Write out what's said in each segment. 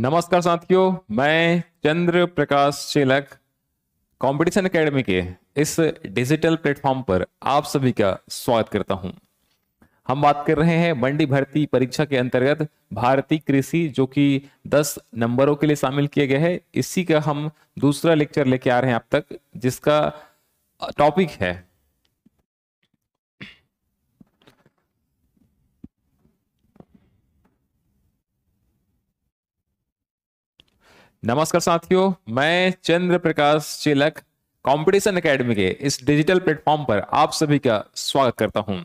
नमस्कार साथियों मैं चंद्र प्रकाश चिलक कंपटीशन एकेडमी के इस डिजिटल प्लेटफॉर्म पर आप सभी का स्वागत करता हूं हम बात कर रहे हैं मंडी भर्ती परीक्षा के अंतर्गत भारतीय कृषि जो कि 10 नंबरों के लिए शामिल किया गया है इसी का हम दूसरा लेक्चर लेके आ रहे हैं अब तक जिसका टॉपिक है नमस्कार साथियों मैं चंद्र प्रकाश चिलक कंपटीशन एकेडमी के इस डिजिटल प्लेटफॉर्म पर आप सभी का स्वागत करता हूं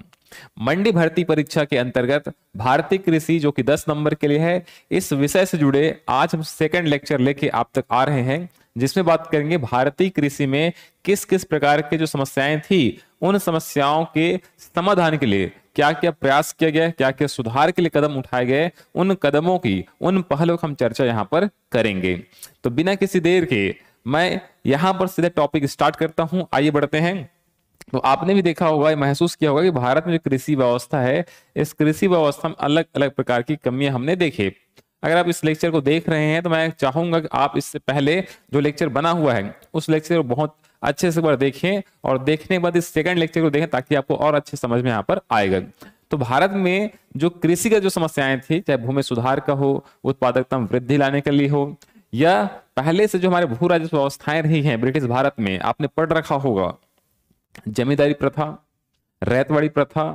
मंडी भर्ती परीक्षा के अंतर्गत भारतीय कृषि जो कि 10 नंबर के लिए है इस विषय से जुड़े आज हम सेकंड लेक्चर लेके आप तक आ रहे हैं जिसमें बात करेंगे भारतीय कृषि में किस किस प्रकार के जो समस्याएं थी उन समस्याओं के समाधान के लिए क्या क्या प्रयास किए गए क्या क्या सुधार के लिए कदम उठाए गए उन कदमों की उन पहलों की हम चर्चा यहाँ पर करेंगे तो बिना किसी देर के मैं यहाँ पर सीधे टॉपिक स्टार्ट करता हूँ आइए बढ़ते हैं तो आपने भी देखा होगा महसूस किया होगा कि भारत में जो कृषि व्यवस्था है इस कृषि व्यवस्था में अलग अलग प्रकार की कमियां हमने देखी अगर आप इस लेक्चर को देख रहे हैं तो मैं चाहूंगा कि आप इससे पहले जो लेक्चर बना हुआ है उस लेक्चर को बहुत अच्छे से बार देखें और देखने के बाद इस सेकंड लेक्चर को देखें ताकि आपको और अच्छे समझ में यहाँ पर आएगा तो भारत में जो कृषि का जो समस्याएं थी चाहे भूमि सुधार का हो उत्पादकता में वृद्धि लाने के लिए हो या पहले से जो हमारे भू राजस्व व्यवस्थाएं रही हैं ब्रिटिश भारत में आपने पढ़ रखा होगा जमींदारी प्रथा रैतवाड़ी प्रथा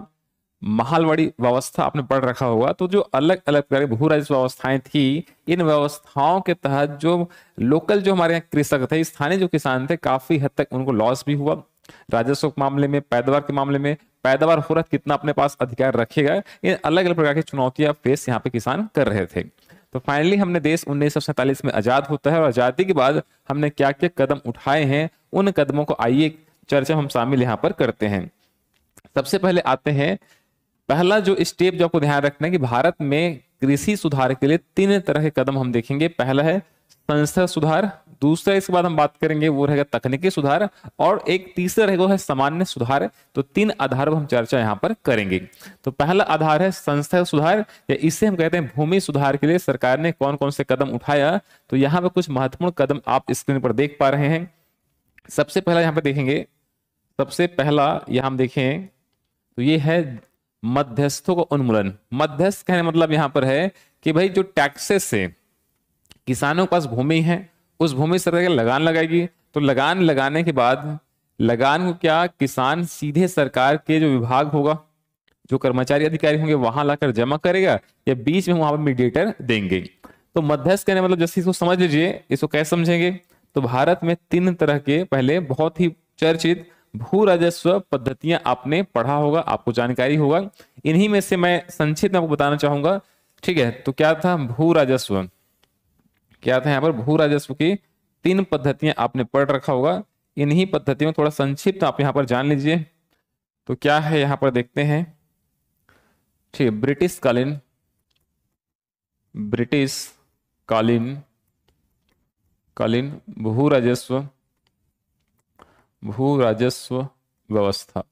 महालवाड़ी व्यवस्था आपने पढ़ रखा होगा तो जो अलग अलग प्रकार की भू राजस्व व्यवस्थाएं थी इन व्यवस्थाओं के तहत जो लोकल जो हमारे यहाँ कृषक थे स्थानीय जो किसान थे काफी हद तक उनको लॉस भी हुआ राजस्व के मामले में पैदावार के मामले में पैदावार हो रहा कितना अपने पास अधिकार रखेगा इन अलग अलग प्रकार की चुनौतियां फेस यहाँ पे किसान कर रहे थे तो फाइनली हमने देश उन्नीस में आजाद होता है और आजादी के बाद हमने क्या क्या कदम उठाए हैं उन कदमों को आइए चर्चा हम शामिल यहाँ पर करते हैं सबसे पहले आते हैं पहला जो स्टेप जो आपको ध्यान रखना है कि भारत में कृषि सुधार के लिए तीन तरह के कदम हम देखेंगे पहला है संस्था सुधार दूसरा इसके बाद हम बात करेंगे वो रहेगा तकनीकी सुधार और एक तीसरा रहेगा है सामान्य सुधार तो तीन आधार पर हम चर्चा यहाँ पर करेंगे तो पहला आधार है संस्था सुधार या इससे हम कहते हैं भूमि सुधार के लिए सरकार ने कौन कौन से कदम उठाया तो यहाँ पर कुछ महत्वपूर्ण कदम आप स्क्रीन पर देख पा रहे हैं सबसे पहला यहाँ पर देखेंगे सबसे पहला यहाँ हम देखें तो ये है मध्यस्थों का उन्मूलन मध्यस्थ कहने मतलब यहाँ पर है कि भाई जो टैक्सेस से किसानों के पास भूमि है उस भूमि सरकार लगान लगाएगी तो लगान लगाने के बाद लगान को क्या किसान सीधे सरकार के जो विभाग होगा जो कर्मचारी अधिकारी होंगे वहां लाकर जमा करेगा या बीच में वहां पर मीडिएटर देंगे तो मध्यस्थ कहने मतलब जैसे इसको समझ लीजिए इसको कैसे समझेंगे तो भारत में तीन तरह के पहले बहुत ही चर्चित भू राजस्व पद्धतियां आपने पढ़ा होगा आपको जानकारी होगा इन्हीं में से मैं संक्षिप्त में आपको बताना चाहूंगा ठीक है तो क्या था भू राजस्व क्या था यहाँ पर भू राजस्व की तीन पद्धतियां आपने पढ़ रखा होगा इन्हीं पद्धतियों थोड़ा संक्षिप्त आप यहाँ पर जान लीजिए तो क्या है यहाँ पर देखते हैं ठीक है ब्रिटिश कालीन ब्रिटिश कालीन कालीन भू राजस्व भू राजस्व व्यवस्था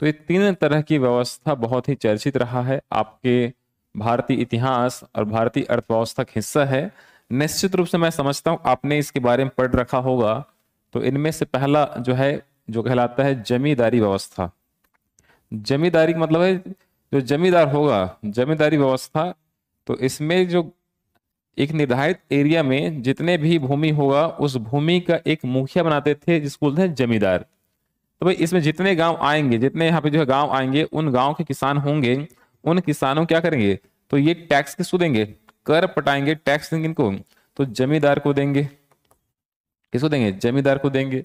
तो ये तीन तरह की व्यवस्था बहुत ही चर्चित रहा है आपके भारतीय इतिहास और भारतीय अर्थव्यवस्था का हिस्सा है निश्चित रूप से मैं समझता हूँ आपने इसके बारे में पढ़ रखा होगा तो इनमें से पहला जो है जो कहलाता है जमींदारी व्यवस्था जमींदारी मतलब है जो जमींदार होगा जमींदारी व्यवस्था तो इसमें जो एक निर्धारित एरिया में जितने भी भूमि होगा उस भूमि का एक मुखिया बनाते थे जिसको बोलते हैं जमींदार तो भाई इसमें जितने गांव आएंगे जितने यहाँ पे जो है गांव आएंगे उन गांव के किसान होंगे उन किसानों क्या करेंगे तो ये टैक्स किसको देंगे कर पटाएंगे टैक्स देंगे इनको तो जमींदार को देंगे किसको देंगे जमींदार को देंगे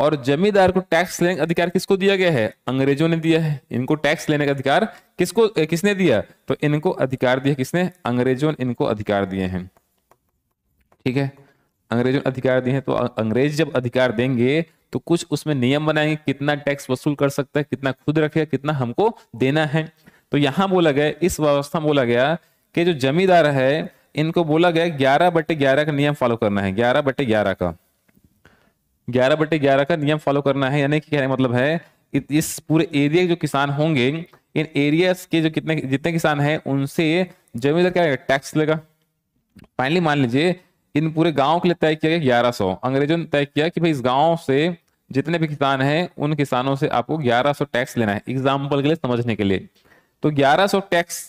और जमींदार को टैक्स लेने का अधिकार किसको दिया गया है अंग्रेजों ने दिया है इनको टैक्स लेने का अधिकार किसको किसने दिया तो इनको अधिकार दिया किसने अंग्रेजों ने इनको अधिकार दिए हैं ठीक है अंग्रेजों ने अधिकार दिए हैं तो अंग्रेज जब अधिकार देंगे तो कुछ उसमें नियम बनाएंगे कितना टैक्स वसूल कर सकता है कितना खुद रखेगा कितना हमको देना है तो यहां बोला गया इस व्यवस्था में बोला गया कि जो जमींदार है इनको बोला गया ग्यारह बटे ग्यारह का नियम फॉलो करना है ग्यारह बटे ग्यारह का ग्यारह बटे ग्यारह का नियम फॉलो करना है यानी कि कहने मतलब है इस पूरे एरिया के जो किसान होंगे इन एरियाज के जो कितने जितने किसान हैं उनसे जमींदार क्या टैक्स लेगा फाइनली मान लीजिए इन पूरे गांव के लिए तय किया गया ग्यारह सौ अंग्रेजों ने तय किया कि भाई इस गांव से जितने भी किसान हैं उन किसानों से आपको ग्यारह सौ टैक्स लेना है एग्जाम्पल के लिए समझने के लिए तो ग्यारह सौ टैक्स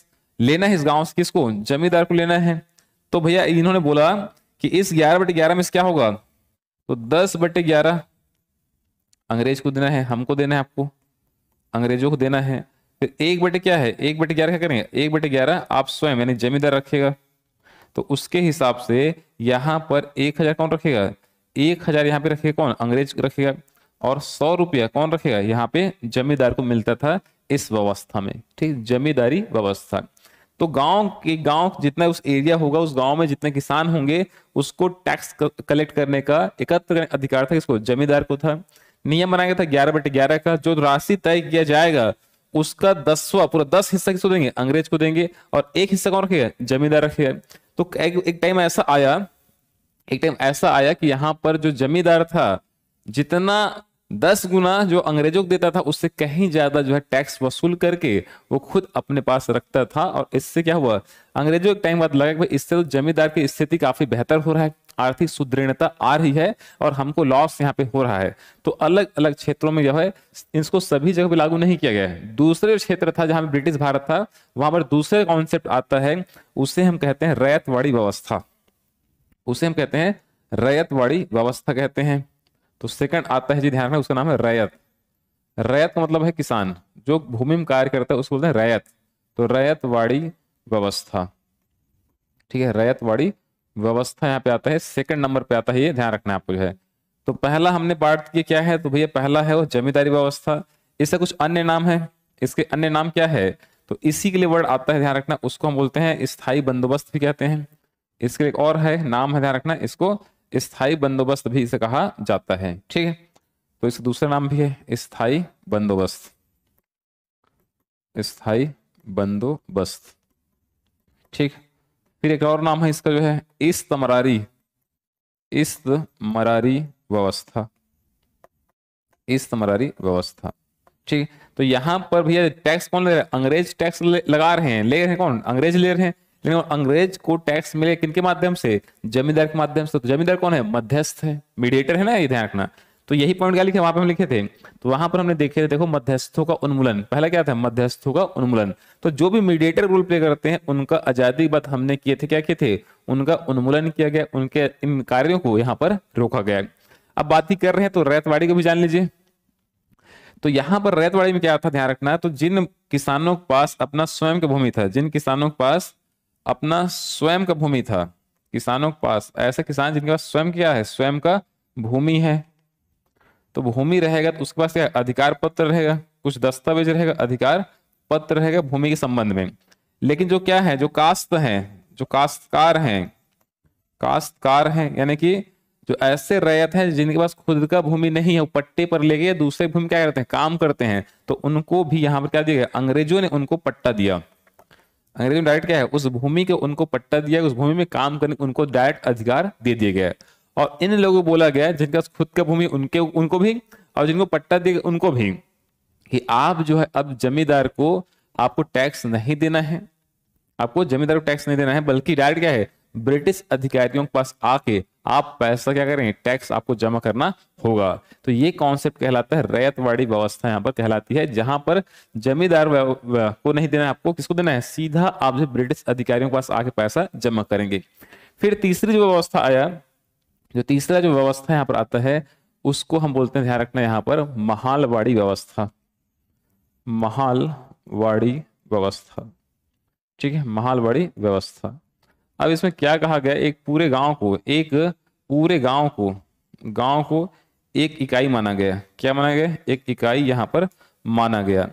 लेना है इस गाँव से किसको जमींदार को लेना है तो भैया इन्होंने बोला कि इस ग्यारह बटे ग्यारह में क्या होगा तो दस बटे ग्यारह अंग्रेज को देना है हमको देना है आपको अंग्रेजों को देना है फिर एक बटे क्या है एक बटे ग्यारह क्या करेंगे एक बटे ग्यारह आप स्वयं यानी जमींदार रखेगा तो उसके हिसाब से यहाँ पर एक हजार कौन रखेगा एक हजार यहाँ पे रखेगा कौन अंग्रेज रखेगा और सौ रुपया कौन रखेगा यहाँ पे जमींदार को मिलता था इस व्यवस्था में ठीक जमींदारी व्यवस्था तो गांव के गांव जितना उस एरिया होगा उस गांव में जितने किसान होंगे उसको टैक्स कलेक्ट करने का एकत्र अधिकार था इसको जमींदार को था नियम बनाया गया था ग्यारह बटे ग्यारह का जो राशि तय किया जाएगा उसका दसवा पूरा दस हिस्सा किसको देंगे अंग्रेज को देंगे और एक हिस्सा कौन रखेगा जमींदार रखेगा तो एक, एक टाइम ऐसा आया एक टाइम ऐसा आया कि यहाँ पर जो जमींदार था जितना दस गुना जो अंग्रेजों को देता था उससे कहीं ज्यादा जो है टैक्स वसूल करके वो खुद अपने पास रखता था और इससे क्या हुआ अंग्रेजों एक टाइम बाद लगा कि इससे तो जमींदार की स्थिति काफी बेहतर हो रहा है आर्थिक सुदृढ़ता आ रही है और हमको लॉस यहाँ पे हो रहा है तो अलग अलग क्षेत्रों में जो है इसको सभी जगह पर लागू नहीं किया गया है दूसरे क्षेत्र था पर ब्रिटिश भारत था वहां पर दूसरे कॉन्सेप्ट आता है उसे हम कहते हैं रैतवाड़ी व्यवस्था उसे हम कहते हैं रैतवाड़ी व्यवस्था कहते हैं तो सेकंड आता है जी ध्यान में उसका नाम है रैयत रैयत का मतलब है किसान जो भूमि में कार्य करता है उसको बोलते हैं रैयत तो रैयत वाड़ी व्यवस्था ठीक है रैयत वाड़ी व्यवस्था यहाँ पे आता है सेकंड नंबर पे आता है ये ध्यान रखना आपको जो है तो पहला हमने पार्ट किया क्या है तो भैया पहला है वो जमींदारी व्यवस्था इसका कुछ अन्य नाम है इसके अन्य नाम क्या है तो इसी के लिए वर्ड आता है ध्यान रखना उसको हम बोलते हैं स्थायी बंदोबस्त भी कहते हैं इसके लिए और है नाम है ध्यान रखना इसको स्थाई बंदोबस्त भी इसे कहा जाता है ठीक है तो इसका दूसरा नाम भी है स्थाई बंदोबस्त स्थाई बंदोबस्त ठीक फिर एक और नाम है इसका जो है इस्तमरारी इस्तमरारी व्यवस्था इस्तमरारी व्यवस्था ठीक तो यहां पर भैया टैक्स कौन ले रहे अंग्रेज टैक्स लगा रहे हैं ले रहे हैं कौन अंग्रेज ले रहे हैं लेकिन अंग्रेज को टैक्स मिले किनके माध्यम से जमींदार के माध्यम से तो जमींदार कौन है मध्यस्थ है मीडिएटर है ना ये ध्यान रखना तो यही पॉइंट क्या लिखे वहां पर हम लिखे थे तो वहां पर हमने देखे थे देखो मध्यस्थों का उन्मूलन पहला क्या था मध्यस्थों का उन्मूलन तो जो भी मीडिएटर रोल प्ले करते हैं उनका आजादी बात हमने किए थे क्या किए थे उनका उन्मूलन किया गया उनके इन कार्यों को यहाँ पर रोका गया अब बात ही कर रहे हैं तो रैतवाड़ी को भी जान लीजिए तो यहाँ पर रैतवाड़ी में क्या था ध्यान रखना तो जिन किसानों के पास अपना स्वयं की भूमि था जिन किसानों के पास अपना स्वयं का भूमि था किसानों के पास ऐसे किसान जिनके पास स्वयं क्या है स्वयं का भूमि है तो भूमि रहेगा तो उसके पास क्या अधिकार पत्र रहेगा कुछ दस्तावेज रहेगा अधिकार पत्र रहेगा भूमि के संबंध में लेकिन जो क्या है जो कास्त है जो काश्तकार है काश्तकार है यानी कि जो ऐसे रैयत हैं जिनके पास खुद का भूमि नहीं है वो पट्टे पर ले गए दूसरे भूमि क्या करते हैं काम करते हैं तो उनको भी यहाँ पर क्या दिया गया अंग्रेजों ने उनको पट्टा दिया अंग्रेजी में डायरेक्ट क्या है उस भूमि के उनको पट्टा दिया उस भूमि में काम करने उनको डायरेक्ट अधिकार दे दिया गया और इन लोगों को बोला गया जिनका खुद का भूमि उनके उनको भी और जिनको पट्टा दिया उनको भी कि आप जो है अब जमींदार को आपको टैक्स नहीं देना है आपको जमींदार को टैक्स नहीं देना है बल्कि डायरेक्ट क्या है ब्रिटिश अधिकारियों के पास आके आप पैसा क्या करेंगे टैक्स आपको जमा करना होगा तो ये कॉन्सेप्ट कहलाता है रैयतवाड़ी व्यवस्था यहाँ पर कहलाती है जहां पर जमींदार को नहीं देना है आपको किसको देना है सीधा आप जो ब्रिटिश अधिकारियों के पास आके पैसा जमा करेंगे फिर तीसरी जो व्यवस्था आया जो तीसरा जो व्यवस्था यहाँ पर आता है उसको हम बोलते हैं ध्यान रखना यहाँ पर महालवाड़ी व्यवस्था महालवाड़ी व्यवस्था ठीक है महालवाड़ी व्यवस्था अब इसमें क्या कहा गया एक पूरे गांव को एक पूरे गांव को गांव को एक इकाई माना गया क्या माना गया एक इकाई यहाँ पर माना गया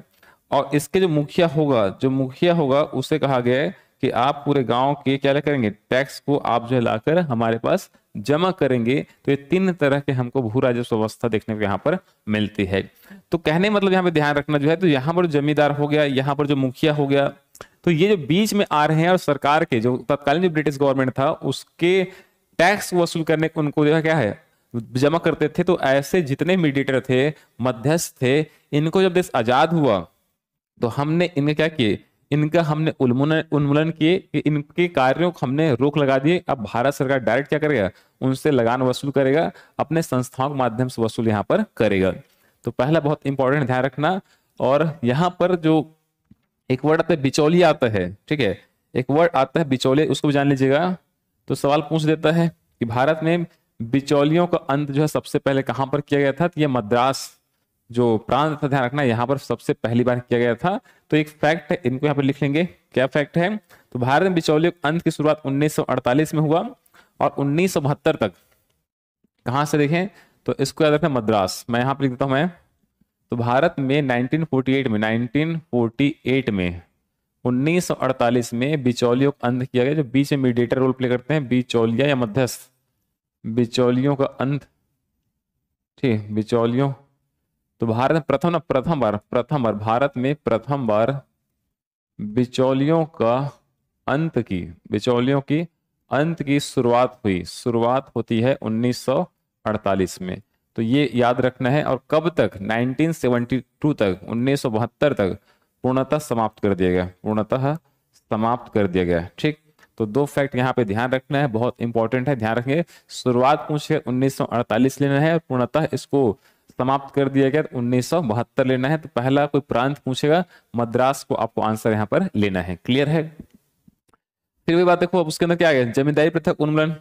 और इसके जो मुखिया होगा जो मुखिया होगा उसे कहा गया है कि आप पूरे गांव के क्या करेंगे टैक्स को आप जो लाकर हमारे पास जमा करेंगे तो ये तीन तरह के हमको भू राजस्व व्यवस्था देखने को यहाँ पर मिलती है तो कहने मतलब यहाँ पे ध्यान रखना जो है तो यहाँ पर जमींदार हो गया यहाँ पर जो मुखिया हो गया तो ये जो बीच में आ रहे हैं और सरकार के जो तत्कालीन जो ब्रिटिश गवर्नमेंट था उसके टैक्स वसूल करने को उनको जो क्या है जमा करते थे तो ऐसे जितने मीडिएटर थे मध्यस्थ थे इनको जब देश आजाद हुआ तो हमने इनके क्या किए इनका हमने उन्मूलन उन्मूलन किए कि इनके कार्यों को हमने रोक लगा दिए अब भारत सरकार डायरेक्ट क्या करेगा उनसे लगान वसूल करेगा अपने संस्थाओं के माध्यम से वसूल यहाँ पर करेगा तो पहला बहुत इंपॉर्टेंट ध्यान रखना और यहाँ पर जो एक वर्ड आता है बिचौलिया आता है ठीक है एक वर्ड आता है बिचौलिया उसको भी जान लीजिएगा तो सवाल पूछ देता है कि भारत में बिचौलियों का अंत जो है सबसे पहले कहां पर किया गया था तो ये मद्रास जो प्रांत था ध्यान रखना यहाँ पर सबसे पहली बार किया गया था तो एक फैक्ट है इनको यहाँ पर लिख लेंगे क्या फैक्ट है तो भारत में बिचौलियों के अंत की शुरुआत 1948 में हुआ और उन्नीस तक कहां से देखें तो इसको याद रखना मद्रास मैं यहाँ पर लिख देता हूँ मैं तो भारत में 1948 में 1948 में 1948 में बिचौलियों का अंत किया गया जो बीच में मीडिएटर रोल प्ले करते हैं बिचौलिया या मध्यस्थ बिचौलियों का अंत ठीक बिचौलियों तो भारत में प्रथम ना प्रथम बार प्रथम बार भारत में प्रथम बार बिचौलियों का अंत की बिचौलियों की अंत की शुरुआत हुई शुरुआत होती है 1948 में तो ये याद रखना है और कब तक 1972 तक उन्नीस तक पूर्णतः समाप्त कर दिया गया पूर्णतः समाप्त कर दिया गया ठीक तो दो फैक्ट यहाँ पे ध्यान रखना है बहुत इंपॉर्टेंट है ध्यान रखेंगे शुरुआत पूछ के उन्नीस लेना है पूर्णतः इसको समाप्त कर दिया गया तो उन्नीस लेना है तो पहला कोई प्रांत पूछेगा मद्रास को आपको आंसर यहाँ पर लेना है क्लियर है फिर वही बात देखो उसके अंदर क्या गया जमींदारी प्रथा उन्मूलन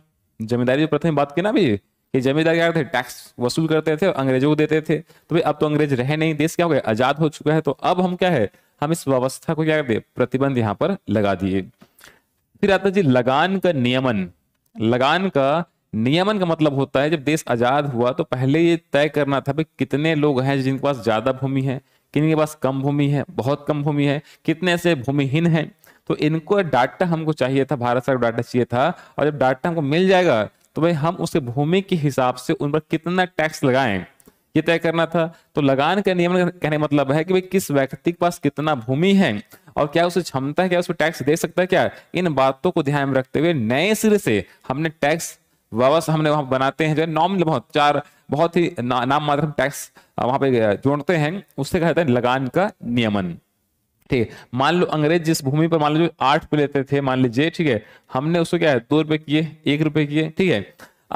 जमींदारी प्रथा में बात की ना अभी ये जमींदार क्या करते टैक्स वसूल करते थे अंग्रेजों को देते थे तो भाई अब तो अंग्रेज रहे नहीं देश क्या हो गया आजाद हो चुका है तो अब हम क्या है हम इस व्यवस्था को क्या करते प्रतिबंध यहाँ पर लगा दिए फिर आता जी लगान का नियमन लगान का नियमन का मतलब होता है जब देश आजाद हुआ तो पहले ये तय करना था भाई कितने लोग हैं जिनके पास ज्यादा भूमि है किन के पास कम भूमि है बहुत कम भूमि है कितने ऐसे भूमिहीन हैं तो इनको डाटा हमको चाहिए था भारत सरकार डाटा चाहिए था और जब डाटा हमको मिल जाएगा तो भाई हम उस भूमि के हिसाब से उन पर कितना टैक्स लगाएं ये तय करना था तो लगान का नियमन कहने मतलब है कि भाई किस व्यक्ति के पास कितना भूमि है और क्या उसे क्षमता है क्या उस टैक्स दे सकता है क्या इन बातों को ध्यान में रखते हुए नए सिरे से हमने टैक्स वापस हमने वहां बनाते हैं जो है नॉर्मल बहुत चार बहुत ही ना, नाम मात्र टैक्स वहां पे जोड़ते हैं उससे कहते हैं लगान का नियमन थे मान लो अंग्रेज जिस भूमि पर मान लो आठ पे लेते थे मान लीजिए ठीक है हमने उसको क्या है दो रुपए किए एक रुपए किए ठीक है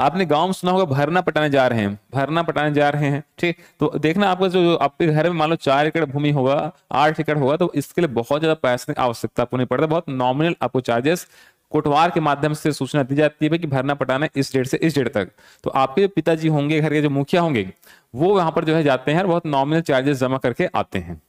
आपने गांव में सुना होगा भरना पटाने जा रहे हैं भरना पटाने जा रहे हैं ठीक तो देखना आपका जो, आपके घर में मान लो चार एकड़ भूमि होगा आठ एकड़ होगा तो इसके लिए बहुत ज्यादा पैसे की आवश्यकता आपको नहीं पड़ता बहुत नॉमिनल आपको चार्जेस कोटवार के माध्यम से सूचना दी जाती है कि भरना पटाना इस डेट से इस डेट तक तो आपके पिताजी होंगे घर के जो मुखिया होंगे वो वहां पर जो है जाते हैं और बहुत नॉमिनल चार्जेस जमा करके आते हैं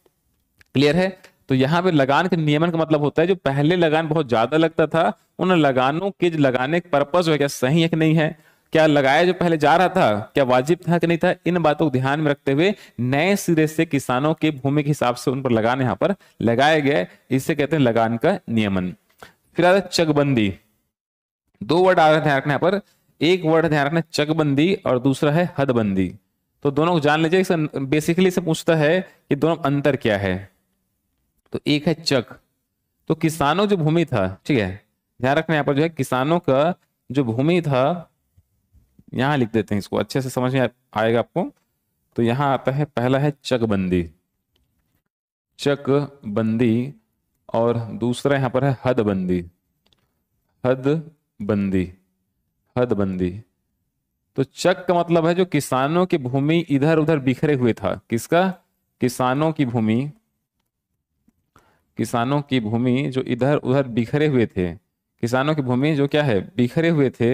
क्लियर है तो यहाँ पे लगान के नियमन का मतलब होता है जो पहले लगान बहुत ज्यादा लगता था उन लगानों के लगाने का पर्पज क्या सही है कि नहीं है क्या लगाया जो पहले जा रहा था क्या वाजिब था कि नहीं था इन बातों को ध्यान में रखते हुए नए सिरे से किसानों के भूमि के हिसाब से उन पर लगान यहाँ पर लगाए गए इसे कहते हैं लगान का नियमन फिर आता है चकबंदी दो वर्ड आ रहे ध्यान रखना यहाँ पर एक वर्ड ध्यान रखना चकबंदी और दूसरा है हदबंदी तो दोनों को जान लीजिए बेसिकली से पूछता है कि दोनों अंतर क्या है तो एक है चक तो किसानों जो भूमि था ठीक है ध्यान रखना यहाँ पर जो है किसानों का जो भूमि था यहाँ लिख देते हैं इसको अच्छे से समझ में आएगा आपको तो यहाँ आता है पहला है चकबंदी चकबंदी और दूसरा यहाँ पर है हदबंदी हदबंदी हदबंदी तो चक का मतलब है जो किसानों की भूमि इधर उधर बिखरे हुए था किसका किसानों की भूमि किसानों की भूमि जो इधर उधर बिखरे हुए थे किसानों की भूमि जो क्या है बिखरे हुए थे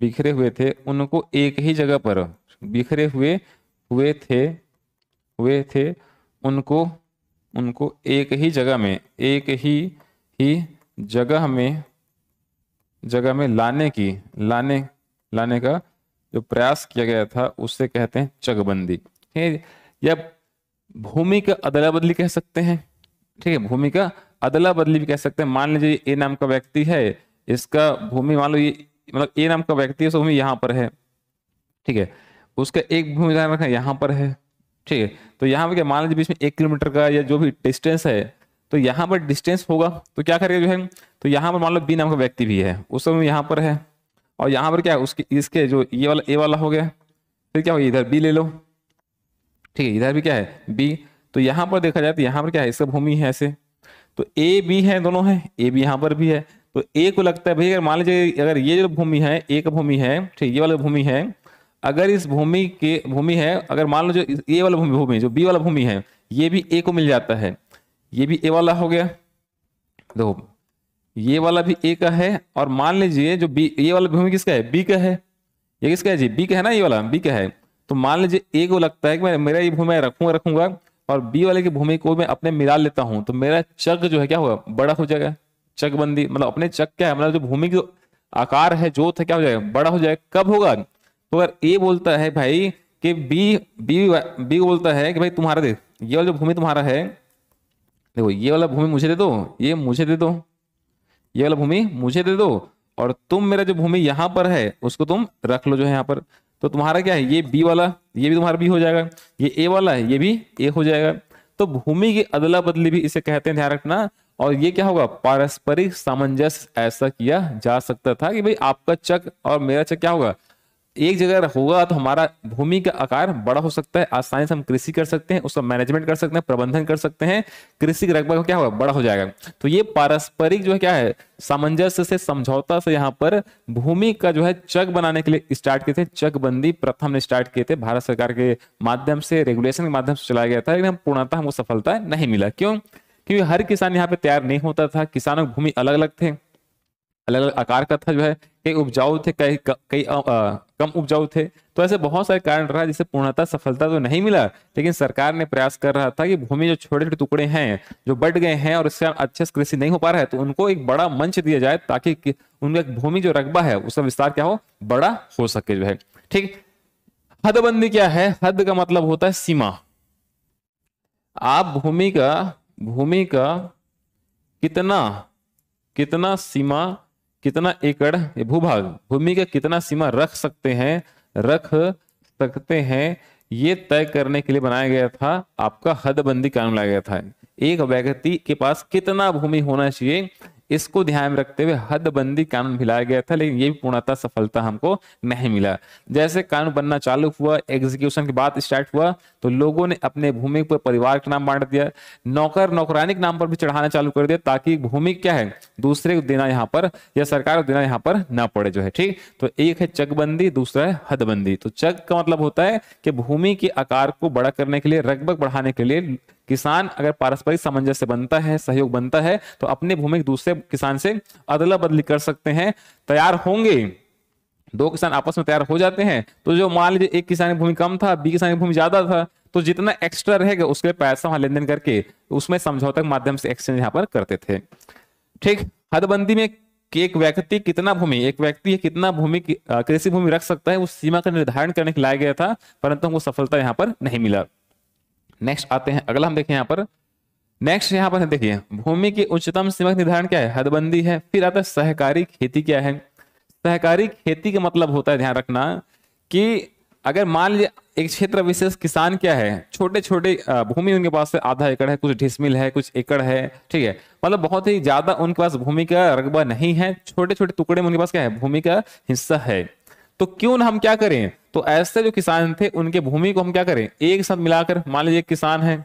बिखरे हुए थे उनको एक ही जगह पर बिखरे हुए हुए थे हुए थे उनको उनको एक ही जगह में एक ही ही जगह में जगह में लाने की लाने लाने का जो प्रयास किया गया था उससे कहते हैं चकबंदी या भूमि का अदला बदली कह सकते हैं ठीक है भूमि का अदला बदली भी कह सकते हैं मान लीजिए ए नाम का व्यक्ति है इसका भूमि मान लो ये मतलब ए नाम का व्यक्ति है भूमि यहाँ पर है ठीक है उसका एक भूमि ध्यान यहाँ पर है ठीक है तो यहाँ पर क्या मान लीजिए बीच में एक किलोमीटर का या जो भी डिस्टेंस है तो यहाँ पर डिस्टेंस होगा तो क्या करेगा जो है तो यहाँ पर मान लो बी नाम का व्यक्ति भी है उस समय यहाँ पर है और यहाँ पर क्या है उसके इसके जो ये वाला ए वाला हो गया फिर क्या हो गया इधर बी ले लो ठीक है इधर भी क्या है बी तो यहाँ पर देखा जाए तो यहाँ पर क्या है इसका भूमि है ऐसे तो ए बी है दोनों है ए बी यहां पर भी है तो ए को लगता है भाई अगर मान लीजिए अगर ये जो भूमि है ए का भूमि है ठीक ये वाला भूमि है अगर इस भूमि के भूमि है अगर मान लो जो ए वाला भूमि भूमि जो बी वाला भूमि है ये भी ए को मिल जाता है ये भी ए वाला हो गया देखो ये वाला भी ए का है और मान लीजिए जो बी ये वाला भूमि किसका है बी का है ये किसका है जी बी का है ना ये वाला बी का है तो मान लीजिए ए को लगता है कि मैं मेरा ये भूमि रखूंगा रखूंगा और बी वाले की भूमि को मैं अपने मिला लेता हूं तो मेरा चक जो है क्या होगा बड़ा हो जाएगा चकबंदी मतलब अपने चक क्या है मतलब जो भूमि की आकार है जो था क्या हो जाएगा बड़ा हो जाएगा कब होगा तो अगर ए बोलता है भाई कि बी बी बी बोलता है कि भाई तुम्हारा दे ये वाला जो भूमि तुम्हारा है देखो ये वाला भूमि मुझे दे दो ये मुझे दे दो ये वाला भूमि मुझे दे दो और तुम मेरा जो भूमि यहां पर है उसको तुम रख लो जो है यहां पर तो तुम्हारा क्या है ये बी वाला ये भी तुम्हारा बी हो जाएगा ये ए वाला है ये भी ए हो जाएगा तो भूमि की अदला बदली भी इसे कहते हैं ध्यान रखना और ये क्या होगा पारस्परिक सामंजस्य ऐसा किया जा सकता था कि भाई आपका चक और मेरा चक क्या होगा एक जगह होगा तो हमारा भूमि का आकार बड़ा हो सकता है आसानी से हम कृषि कर सकते हैं उसका मैनेजमेंट कर सकते हैं प्रबंधन कर सकते हैं कृषि रकबा क्या होगा बड़ा हो जाएगा तो ये पारस्परिक जो है क्या है सामंजस्य से समझौता से यहाँ पर भूमि का जो है चक बनाने के लिए स्टार्ट किए थे चकबंदी प्रथम स्टार्ट किए थे भारत सरकार के माध्यम से रेगुलेशन के माध्यम से चलाया गया था लेकिन पूर्णतः हमको सफलता नहीं मिला क्यों क्योंकि हर किसान यहाँ पे तैयार नहीं होता था किसानों की भूमि अलग अलग थे अलग अलग आकार का था जो है कई उपजाऊ थे कई कई कम उपजाऊ थे तो ऐसे बहुत सारे कारण रहा जिससे पूर्णतः सफलता तो नहीं मिला लेकिन सरकार ने प्रयास कर रहा था कि भूमि जो छोटे छोटे टुकड़े हैं जो बढ़ गए हैं और इससे अच्छे से कृषि नहीं हो पा रहा है तो उनको एक बड़ा मंच दिया जाए ताकि उनका भूमि जो रकबा है उसका विस्तार क्या हो बड़ा हो सके जो है ठीक हदबंदी क्या है हद का मतलब होता है सीमा आप भूमि का भूमि का कितना कितना सीमा कितना एकड़ भूभाग भूमि का कितना सीमा रख सकते हैं रख सकते हैं ये तय करने के लिए बनाया गया था आपका हदबंदी कानून लाया गया था एक व्यक्ति के पास कितना भूमि होना चाहिए इसको ध्यान में रखते हुए हदबंदी कानून भिलाया गया था लेकिन ये भी पूर्णतः सफलता हमको नहीं मिला जैसे कानून बनना चालू हुआ एग्जीक्यूशन के बाद स्टार्ट हुआ तो लोगों ने अपने भूमि पर परिवार का नाम बांट दिया नौकर नौकरानी के नाम पर भी चढ़ाना चालू कर दिया ताकि भूमि क्या है दूसरे को देना यहाँ पर या सरकार को देना यहाँ पर न पड़े जो है ठीक तो एक है चकबंदी दूसरा है हदबंदी तो चक का मतलब होता है कि भूमि के आकार को बड़ा करने के लिए रकबक बढ़ाने के लिए किसान अगर पारस्परिक सामंजस्य बनता है सहयोग बनता है तो अपने भूमि दूसरे किसान से अदला बदली कर सकते हैं तैयार होंगे दो किसान आपस में तैयार हो जाते हैं तो जो मान लीजिए एक किसान की भूमि कम था बी किसान की भूमि ज्यादा था तो जितना एक्स्ट्रा रहेगा उसके पैसा वहां लेन देन करके उसमें समझौता के माध्यम से एक्सचेंज यहाँ पर करते थे ठीक हदबंदी में कि एक व्यक्ति कितना भूमि एक व्यक्ति कितना भूमि कृषि भूमि रख सकता है उस सीमा का निर्धारण करने के लाया गया था परंतु हमको सफलता यहाँ पर नहीं मिला नेक्स्ट आते हैं अगला हम देखें यहाँ पर नेक्स्ट यहाँ पर देखिए भूमि की उच्चतम सीमा निर्धारण क्या है हदबंदी है फिर आता है सहकारी खेती क्या है सहकारी खेती का मतलब होता है ध्यान रखना कि अगर मान लीजिए एक क्षेत्र विशेष किसान क्या है छोटे छोटे भूमि उनके पास से आधा एकड़ है कुछ ढिसमिल है कुछ एकड़ है ठीक है मतलब बहुत ही ज्यादा उनके पास भूमि का रकबा नहीं है छोटे छोटे टुकड़े में उनके पास क्या है भूमि का हिस्सा है तो क्यों ना हम क्या करें तो ऐसे जो किसान थे उनके भूमि को हम क्या करें एक साथ मिलाकर मान लीजिए किसान है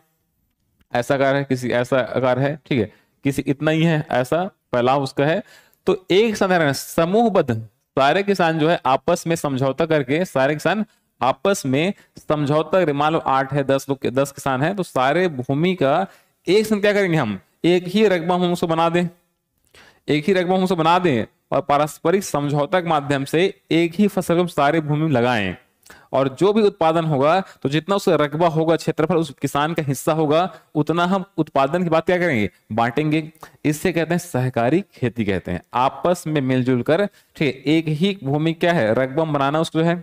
ऐसा कार है किसी ऐसा आकार है ठीक है किसी इतना ही है ऐसा फैलाव उसका है तो एक साथ समूहबद्ध सारे किसान जो है आपस में समझौता करके सारे किसान आपस में समझौता मान लो आठ है दस लोग दस किसान है तो सारे भूमि का एक साथ क्या करेंगे हम एक ही रकबा हम उसको बना दें एक ही रकबा हम उसको बना दें और पारस्परिक समझौता के माध्यम से एक ही फसल को सारे भूमि में लगाएं और जो भी उत्पादन होगा तो जितना उसका रकबा होगा क्षेत्रफल उस किसान का हिस्सा होगा उतना हम उत्पादन की बात क्या करेंगे बांटेंगे इससे कहते हैं सहकारी खेती कहते हैं आपस में मिलजुल कर ठीक है एक ही भूमि क्या है रकबम बनाना उसको जो है